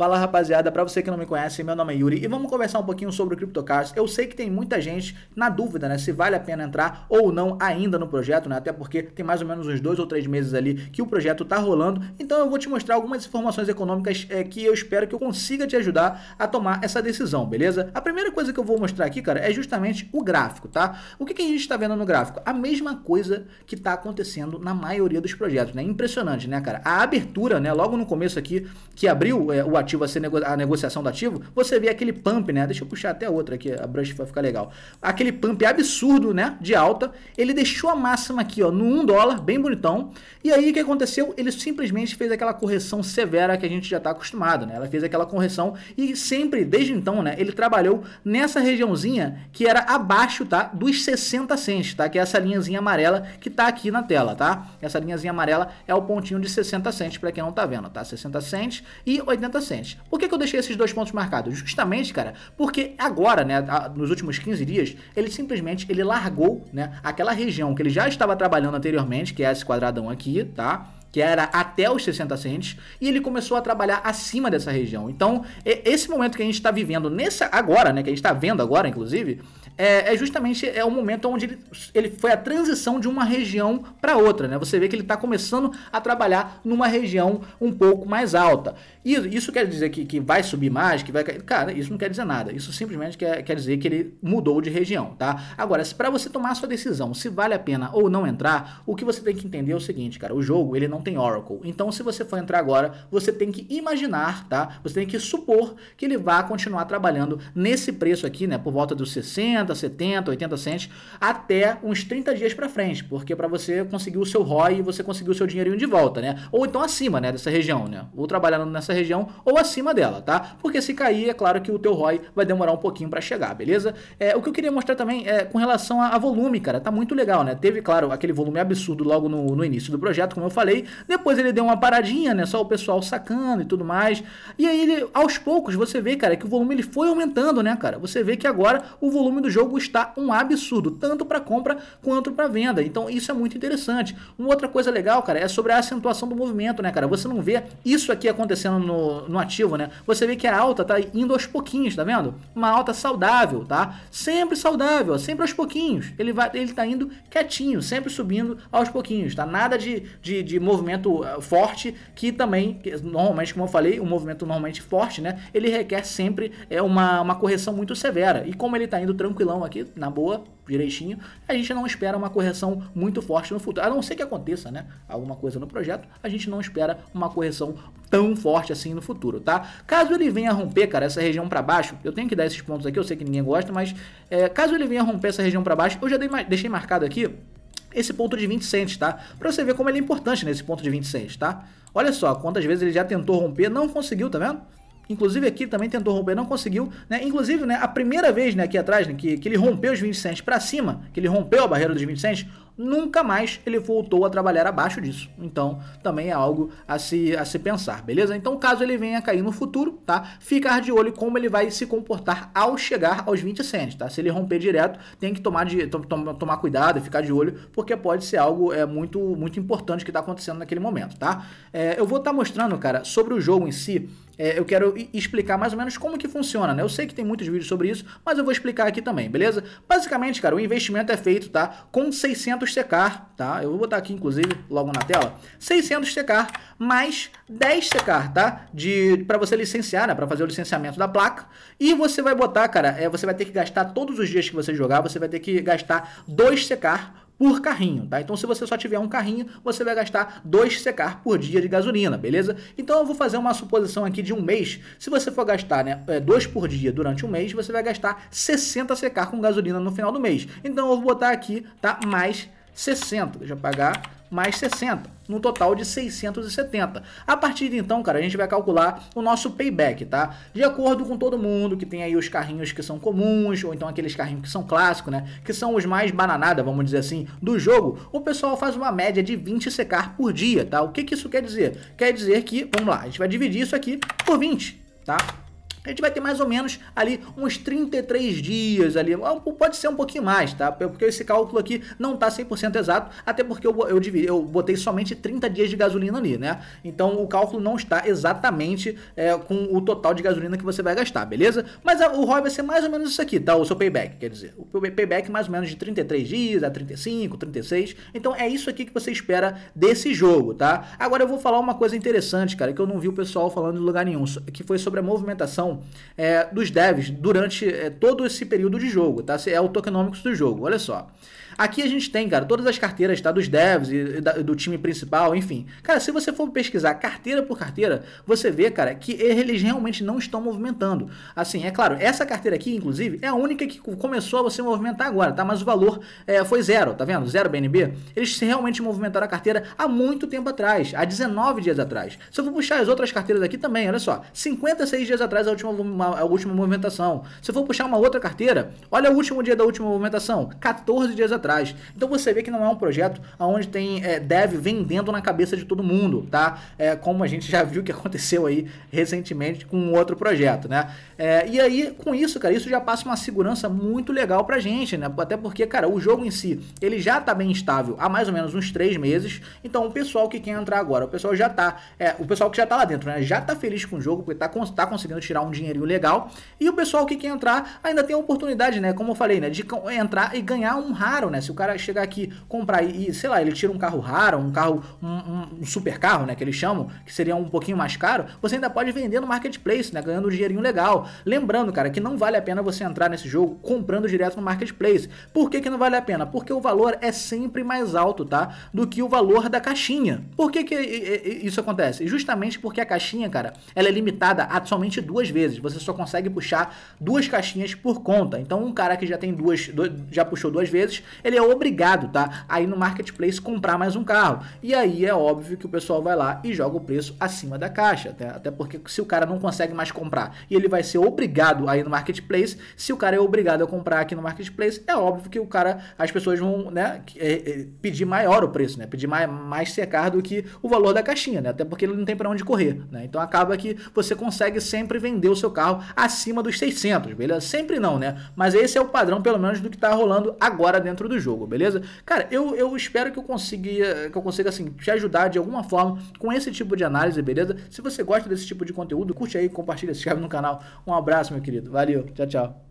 Fala rapaziada, para você que não me conhece, meu nome é Yuri e vamos conversar um pouquinho sobre o CryptoCars. Eu sei que tem muita gente na dúvida, né, se vale a pena entrar ou não ainda no projeto, né, até porque tem mais ou menos uns dois ou três meses ali que o projeto tá rolando. Então eu vou te mostrar algumas informações econômicas é, que eu espero que eu consiga te ajudar a tomar essa decisão, beleza? A primeira coisa que eu vou mostrar aqui, cara, é justamente o gráfico, tá? O que, que a gente está vendo no gráfico? A mesma coisa que tá acontecendo na maioria dos projetos, né? Impressionante, né, cara? A abertura, né, logo no começo aqui, que abriu é, o ativo ativo a ser nego a negociação do ativo, você vê aquele pump, né? Deixa eu puxar até outra aqui, a brush vai ficar legal. Aquele pump absurdo, né? De alta. Ele deixou a máxima aqui, ó, no 1 dólar, bem bonitão. E aí o que aconteceu? Ele simplesmente fez aquela correção severa que a gente já está acostumado, né? Ela fez aquela correção e sempre, desde então, né? Ele trabalhou nessa regiãozinha que era abaixo, tá? Dos 60 cents, tá? Que é essa linhazinha amarela que tá aqui na tela, tá? Essa linhazinha amarela é o pontinho de 60 cents, para quem não tá vendo, tá? 60 cents e 80 cents. Por que, que eu deixei esses dois pontos marcados? Justamente, cara, porque agora, né, nos últimos 15 dias, ele simplesmente ele largou, né, aquela região que ele já estava trabalhando anteriormente, que é esse quadradão aqui, tá? que era até os 60 centes, e ele começou a trabalhar acima dessa região. Então, esse momento que a gente está vivendo nessa agora, né, que a gente está vendo agora, inclusive, é, é, justamente é o momento onde ele, ele foi a transição de uma região para outra, né? Você vê que ele está começando a trabalhar numa região um pouco mais alta. E isso quer dizer que, que vai subir mais, que vai cair. Cara, isso não quer dizer nada. Isso simplesmente quer, quer dizer que ele mudou de região, tá? Agora, para você tomar sua decisão se vale a pena ou não entrar, o que você tem que entender é o seguinte, cara. O jogo, ele não tem Oracle. Então, se você for entrar agora, você tem que imaginar, tá? Você tem que supor que ele vá continuar trabalhando nesse preço aqui, né? Por volta dos 60, 60, 70, 80 cents até uns 30 dias para frente, porque para você conseguir o seu ROI e você conseguir o seu dinheirinho de volta, né? Ou então acima, né, dessa região, né? Ou trabalhando nessa região ou acima dela, tá? Porque se cair, é claro que o teu ROI vai demorar um pouquinho para chegar, beleza? É, o que eu queria mostrar também é com relação a, a, volume, cara, tá muito legal, né? Teve, claro, aquele volume absurdo logo no, no início do projeto, como eu falei, depois ele deu uma paradinha, né? Só o pessoal sacando e tudo mais. E aí ele, aos poucos, você vê, cara, que o volume ele foi aumentando, né, cara? Você vê que agora o volume do jogo jogo está um absurdo, tanto para compra quanto para venda. Então isso é muito interessante. Uma outra coisa legal, cara, é sobre a acentuação do movimento, né, cara? Você não vê isso aqui acontecendo no, no ativo, né? Você vê que a alta tá indo aos pouquinhos, tá vendo? Uma alta saudável, tá? Sempre saudável, sempre aos pouquinhos. Ele vai, ele tá indo quietinho, sempre subindo aos pouquinhos, tá? Nada de, de, de movimento eh, forte que também, normalmente, como eu falei, o um movimento normalmente forte, né? Ele requer sempre é, uma, uma correção muito severa. E como ele tá indo tranquilo tranquilão aqui, na boa, direitinho. A gente não espera uma correção muito forte no futuro. A não ser que aconteça, né? Alguma coisa no projeto, a gente não espera uma correção tão forte assim no futuro, tá? Caso ele venha romper, cara, essa região para baixo, eu tenho que dar esses pontos aqui, eu sei que ninguém gosta, mas é, caso ele venha romper essa região para baixo, eu já dei, deixei marcado aqui esse ponto de 20 cents, tá? Pra você ver como ele é importante nesse ponto de 20 cents, tá? Olha só, quantas vezes ele já tentou romper, não conseguiu, tá vendo? Inclusive aqui também tentou romper, não conseguiu. Né? Inclusive, né, a primeira vez né, aqui atrás né, que, que ele rompeu os 20 cents para cima, que ele rompeu a barreira dos 20 cents, nunca mais ele voltou a trabalhar abaixo disso. Então, também é algo a se, a se pensar, beleza? Então, caso ele venha a cair no futuro, tá? Ficar de olho como ele vai se comportar ao chegar aos 20 cents, tá? Se ele romper direto, tem que tomar, de, to, to, tomar cuidado, ficar de olho, porque pode ser algo é, muito, muito importante que está acontecendo naquele momento, tá? É, eu vou estar tá mostrando, cara, sobre o jogo em si, é, eu quero explicar mais ou menos como que funciona, né? Eu sei que tem muitos vídeos sobre isso, mas eu vou explicar aqui também, beleza? Basicamente, cara, o investimento é feito, tá? Com 600 secar, tá? Eu vou botar aqui, inclusive, logo na tela. 600 secar mais 10 secar, tá? De, pra você licenciar, né? Pra fazer o licenciamento da placa. E você vai botar, cara, é, você vai ter que gastar todos os dias que você jogar, você vai ter que gastar 2 secar por carrinho, tá? Então, se você só tiver um carrinho, você vai gastar 2 secar por dia de gasolina, beleza? Então, eu vou fazer uma suposição aqui de um mês. Se você for gastar né, é, por dia durante um mês, você vai gastar 60 secar com gasolina no final do mês. Então, eu vou botar aqui, tá? Mais 60. Deixa eu apagar mais 60, num total de 670. A partir de então, cara, a gente vai calcular o nosso payback, tá? De acordo com todo mundo que tem aí os carrinhos que são comuns, ou então aqueles carrinhos que são clássicos, né? Que são os mais bananada, vamos dizer assim, do jogo, o pessoal faz uma média de 20 secar por dia, tá? O que, que isso quer dizer? Quer dizer que, vamos lá, a gente vai dividir isso aqui por 20, tá? a gente vai ter mais ou menos ali uns 33 dias ali, ah, pode ser um pouquinho mais, tá? Porque esse cálculo aqui não tá 100% exato, até porque eu, eu, eu botei somente 30 dias de gasolina ali, né? Então o cálculo não está exatamente é, com o total de gasolina que você vai gastar, beleza? Mas a, ah, o ROI vai ser mais ou menos isso aqui, tá? O seu payback, quer dizer, o payback mais ou menos de 33 dias a 35, 36, então é isso aqui que você espera desse jogo, tá? Agora eu vou falar uma coisa interessante, cara, que eu não vi o pessoal falando em lugar nenhum, que foi sobre a movimentação é, dos devs durante é, todo esse período de jogo, tá? É o tokenomics do jogo, olha só. Aqui a gente tem, cara, todas as carteiras, tá? Dos devs e, e da, do time principal, enfim. Cara, se você for pesquisar carteira por carteira, você vê, cara, que eles realmente não estão movimentando. Assim, é claro, essa carteira aqui, inclusive, é a única que começou a você movimentar agora, tá? Mas o valor é, foi zero, tá vendo? Zero BNB. Eles realmente movimentaram a carteira há muito tempo atrás, há 19 dias atrás. Se eu for puxar as outras carteiras aqui também, olha só, 56 dias atrás é última, uma, a última movimentação. Se for puxar uma outra carteira, olha o último dia da última movimentação, 14 dias atrás. Então você vê que não é um projeto onde tem é, deve vendendo na cabeça de todo mundo, tá? É, como a gente já viu que aconteceu aí recentemente com outro projeto, né? É, e aí, com isso, cara, isso já passa uma segurança muito legal pra gente, né? Até porque, cara, o jogo em si, ele já tá bem estável há mais ou menos uns três meses. Então, o pessoal que quer entrar agora, o pessoal já tá. É, o pessoal que já tá lá dentro, né? Já tá feliz com o jogo, porque tá, tá conseguindo tirar um um dinheirinho legal. E o pessoal que quer entrar ainda tem a oportunidade, né? Como eu falei, né? De entrar e ganhar um raro, né? Se o cara chegar aqui, comprar e, sei lá, ele tira um carro raro, um carro, um, um, super carro, né? Que eles chamam, que seria um pouquinho mais caro, você ainda pode vender no marketplace, né? Ganhando um dinheirinho legal. Lembrando, cara, que não vale a pena você entrar nesse jogo comprando direto no marketplace. Por que, que não vale a pena? Porque o valor é sempre mais alto, tá? Do que o valor da caixinha. Por que, que isso acontece? Justamente porque a caixinha, cara, ela é limitada a somente duas vezes vezes, você só consegue puxar duas caixinhas por conta. Então, um cara que já tem duas, dois, já puxou duas vezes, ele é obrigado, tá? Aí no marketplace comprar mais um carro. E aí é óbvio que o pessoal vai lá e joga o preço acima da caixa, até, até porque se o cara não consegue mais comprar e ele vai ser obrigado aí no marketplace, se o cara é obrigado a comprar aqui no marketplace, é óbvio que o cara, as pessoas vão, né, é, é, pedir maior o preço, né? Pedir mais, mais secar do que o valor da caixinha, né? Até porque ele não tem para onde correr, né? Então acaba que você consegue sempre vender o seu carro acima dos 600, beleza? Sempre não, né? Mas esse é o padrão, pelo menos, do que tá rolando agora dentro do jogo, beleza? Cara, eu, eu espero que eu consiga, que eu consiga, assim, te ajudar de alguma forma com esse tipo de análise, beleza? Se você gosta desse tipo de conteúdo, curte aí, compartilha, se inscreve no canal. Um abraço, meu querido. Valeu, tchau, tchau.